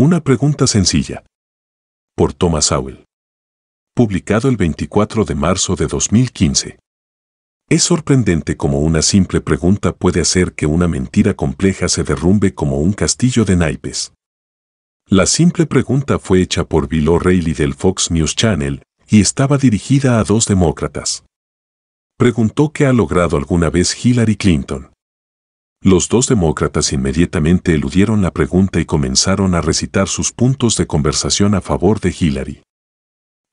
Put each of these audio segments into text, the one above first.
Una pregunta sencilla. Por Thomas Howell. Publicado el 24 de marzo de 2015. Es sorprendente cómo una simple pregunta puede hacer que una mentira compleja se derrumbe como un castillo de naipes. La simple pregunta fue hecha por Bill O'Reilly del Fox News Channel y estaba dirigida a dos demócratas. Preguntó qué ha logrado alguna vez Hillary Clinton. Los dos demócratas inmediatamente eludieron la pregunta y comenzaron a recitar sus puntos de conversación a favor de Hillary.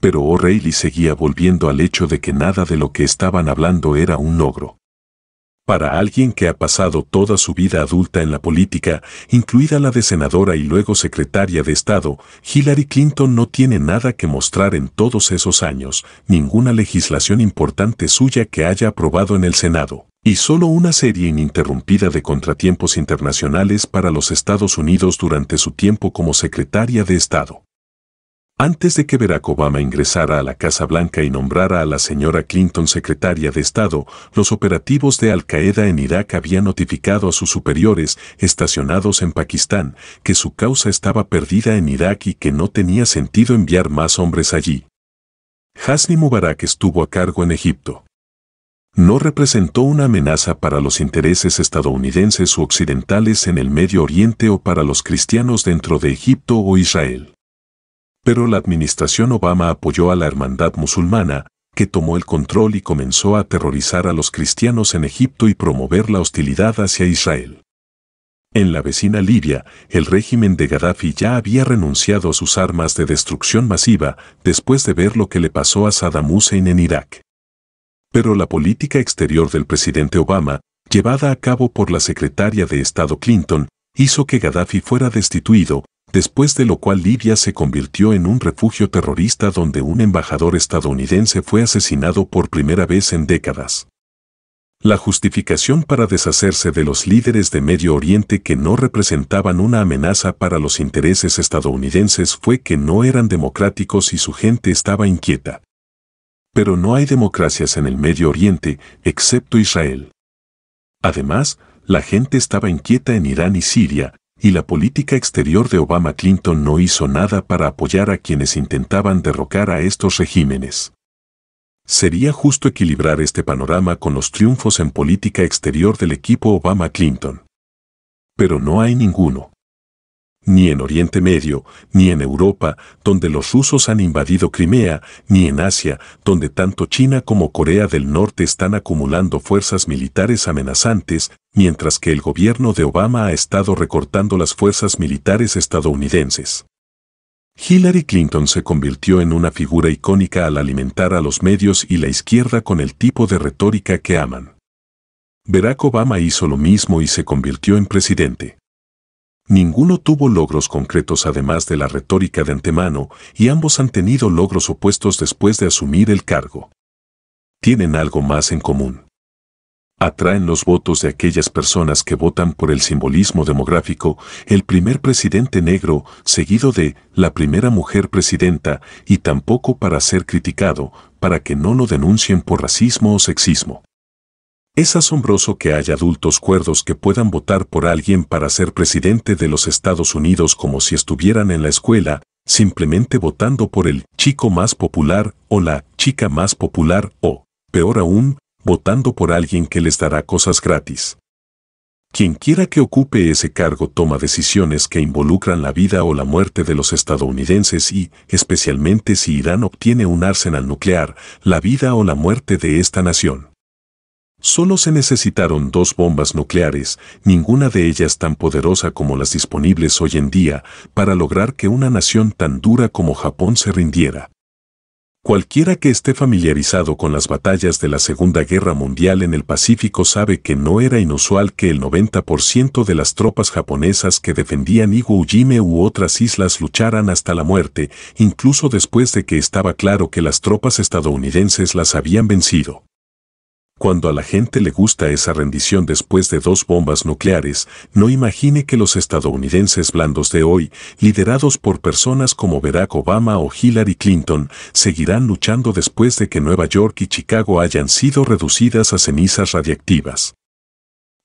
Pero O'Reilly seguía volviendo al hecho de que nada de lo que estaban hablando era un logro. Para alguien que ha pasado toda su vida adulta en la política, incluida la de senadora y luego secretaria de Estado, Hillary Clinton no tiene nada que mostrar en todos esos años, ninguna legislación importante suya que haya aprobado en el Senado y solo una serie ininterrumpida de contratiempos internacionales para los Estados Unidos durante su tiempo como secretaria de Estado. Antes de que Barack Obama ingresara a la Casa Blanca y nombrara a la señora Clinton secretaria de Estado, los operativos de Al-Qaeda en Irak habían notificado a sus superiores, estacionados en Pakistán, que su causa estaba perdida en Irak y que no tenía sentido enviar más hombres allí. Hasni Mubarak estuvo a cargo en Egipto no representó una amenaza para los intereses estadounidenses u occidentales en el Medio Oriente o para los cristianos dentro de Egipto o Israel. Pero la administración Obama apoyó a la hermandad musulmana, que tomó el control y comenzó a aterrorizar a los cristianos en Egipto y promover la hostilidad hacia Israel. En la vecina Libia, el régimen de Gaddafi ya había renunciado a sus armas de destrucción masiva después de ver lo que le pasó a Saddam Hussein en Irak pero la política exterior del presidente Obama, llevada a cabo por la secretaria de Estado Clinton, hizo que Gaddafi fuera destituido, después de lo cual Libia se convirtió en un refugio terrorista donde un embajador estadounidense fue asesinado por primera vez en décadas. La justificación para deshacerse de los líderes de Medio Oriente que no representaban una amenaza para los intereses estadounidenses fue que no eran democráticos y su gente estaba inquieta pero no hay democracias en el Medio Oriente, excepto Israel. Además, la gente estaba inquieta en Irán y Siria, y la política exterior de Obama Clinton no hizo nada para apoyar a quienes intentaban derrocar a estos regímenes. Sería justo equilibrar este panorama con los triunfos en política exterior del equipo Obama Clinton. Pero no hay ninguno ni en Oriente Medio, ni en Europa, donde los rusos han invadido Crimea, ni en Asia, donde tanto China como Corea del Norte están acumulando fuerzas militares amenazantes, mientras que el gobierno de Obama ha estado recortando las fuerzas militares estadounidenses. Hillary Clinton se convirtió en una figura icónica al alimentar a los medios y la izquierda con el tipo de retórica que aman. Barack Obama hizo lo mismo y se convirtió en presidente. Ninguno tuvo logros concretos además de la retórica de antemano y ambos han tenido logros opuestos después de asumir el cargo. Tienen algo más en común. Atraen los votos de aquellas personas que votan por el simbolismo demográfico, el primer presidente negro, seguido de la primera mujer presidenta, y tampoco para ser criticado, para que no lo denuncien por racismo o sexismo. Es asombroso que haya adultos cuerdos que puedan votar por alguien para ser presidente de los Estados Unidos como si estuvieran en la escuela, simplemente votando por el chico más popular o la chica más popular o, peor aún, votando por alguien que les dará cosas gratis. Quien quiera que ocupe ese cargo toma decisiones que involucran la vida o la muerte de los estadounidenses y, especialmente si Irán obtiene un arsenal nuclear, la vida o la muerte de esta nación. Solo se necesitaron dos bombas nucleares, ninguna de ellas tan poderosa como las disponibles hoy en día, para lograr que una nación tan dura como Japón se rindiera. Cualquiera que esté familiarizado con las batallas de la Segunda Guerra Mundial en el Pacífico sabe que no era inusual que el 90% de las tropas japonesas que defendían Iwo Jima u otras islas lucharan hasta la muerte, incluso después de que estaba claro que las tropas estadounidenses las habían vencido. Cuando a la gente le gusta esa rendición después de dos bombas nucleares, no imagine que los estadounidenses blandos de hoy, liderados por personas como Barack Obama o Hillary Clinton, seguirán luchando después de que Nueva York y Chicago hayan sido reducidas a cenizas radiactivas.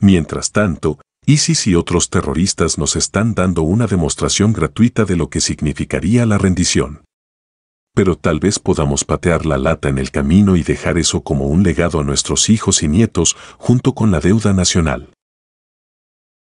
Mientras tanto, ISIS y otros terroristas nos están dando una demostración gratuita de lo que significaría la rendición pero tal vez podamos patear la lata en el camino y dejar eso como un legado a nuestros hijos y nietos junto con la deuda nacional.